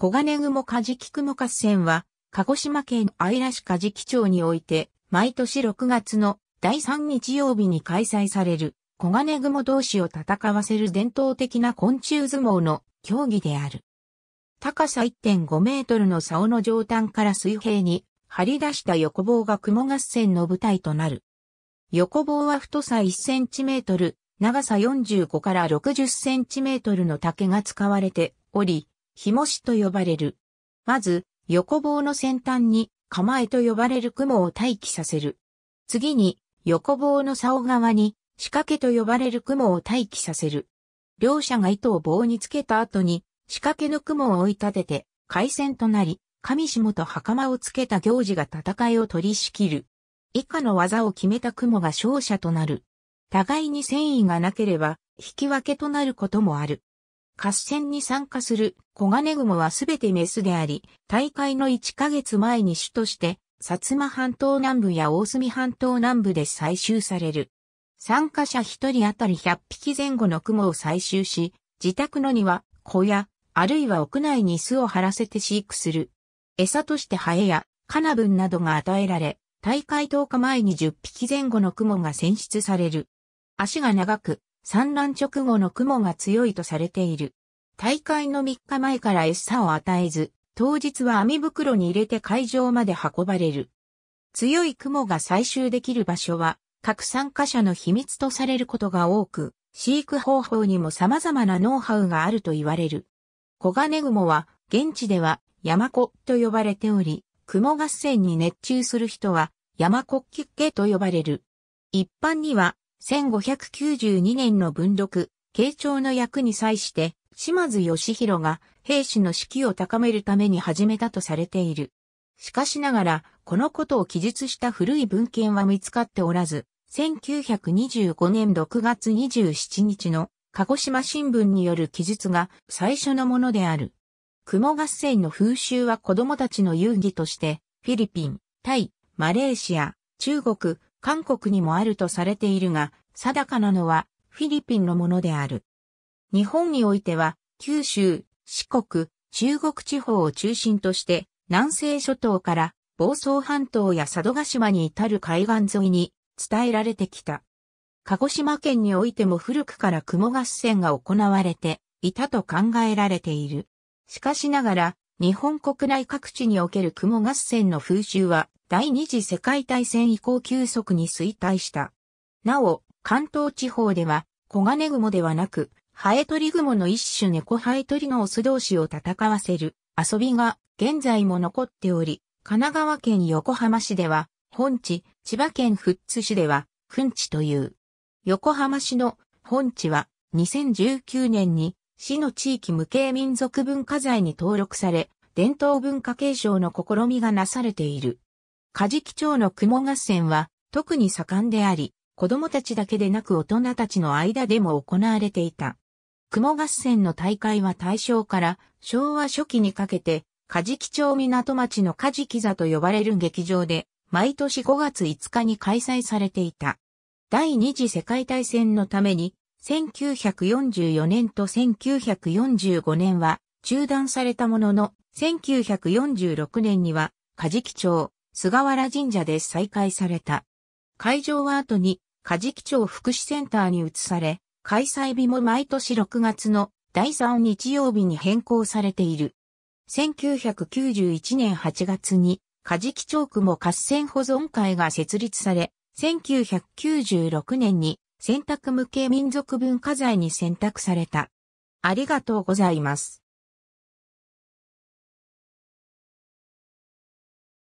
小金雲カジキ雲合戦は、鹿児島県姶良市カジキ町において、毎年6月の第3日曜日に開催される、小金雲同士を戦わせる伝統的な昆虫相撲の競技である。高さ1.5メートルの竿の上端から水平に張り出した横棒が雲合戦の舞台となる。横棒は太さ1センチメートル、長さ45から60センチメートルの竹が使われており、紐師と呼ばれる。まず、横棒の先端に、構えと呼ばれる雲を待機させる。次に、横棒の竿側に、仕掛けと呼ばれる雲を待機させる。両者が糸を棒につけた後に、仕掛けの雲を追い立てて、回線となり、上下と袴をつけた行事が戦いを取り仕切る。以下の技を決めた雲が勝者となる。互いに繊維がなければ、引き分けとなることもある。合戦に参加する小金雲はすべてメスであり、大会の1ヶ月前に主として、薩摩半島南部や大隅半島南部で採集される。参加者1人当たり100匹前後の雲を採集し、自宅の庭、小屋、あるいは屋内に巣を張らせて飼育する。餌としてハエやカナブンなどが与えられ、大会10日前に10匹前後の雲が選出される。足が長く、産卵直後の雲が強いとされている。大会の3日前から餌を与えず、当日は網袋に入れて会場まで運ばれる。強い雲が採集できる場所は、各参加者の秘密とされることが多く、飼育方法にも様々なノウハウがあると言われる。コガネグモは、現地では、山子と呼ばれており、雲合戦に熱中する人は、山子キッケと呼ばれる。一般には、1592年の文録、慶長の役に際して、島津義弘が兵士の士気を高めるために始めたとされている。しかしながら、このことを記述した古い文献は見つかっておらず、1925年6月27日の鹿児島新聞による記述が最初のものである。雲合戦の風習は子供たちの遊戯として、フィリピン、タイ、マレーシア、中国、韓国にもあるとされているが、定かなのはフィリピンのものである。日本においては、九州、四国、中国地方を中心として、南西諸島から房総半島や佐渡島に至る海岸沿いに伝えられてきた。鹿児島県においても古くから雲合戦が行われていたと考えられている。しかしながら、日本国内各地における雲合戦の風習は第二次世界大戦以降急速に衰退した。なお、関東地方では、黄金雲ではなく、ハエトリグモの一種猫ハエトリのオス同士を戦わせる遊びが現在も残っており、神奈川県横浜市では本地、千葉県富津市ではくんちという。横浜市の本地は2019年に市の地域無形民族文化財に登録され、伝統文化継承の試みがなされている。カジキ町の雲合戦は特に盛んであり、子供たちだけでなく大人たちの間でも行われていた。雲合戦の大会は大正から昭和初期にかけて、カジキ町港町のカジキ座と呼ばれる劇場で、毎年5月5日に開催されていた。第二次世界大戦のために、1944年と1945年は中断されたものの、1946年には、カジキ町、菅原神社で再開された。会場は後に、カジキ町福祉センターに移され、開催日も毎年6月の第3日曜日に変更されている。1991年8月に、カジキチョークも合戦保存会が設立され、1996年に選択無形民族文化財に選択された。ありがとうございます。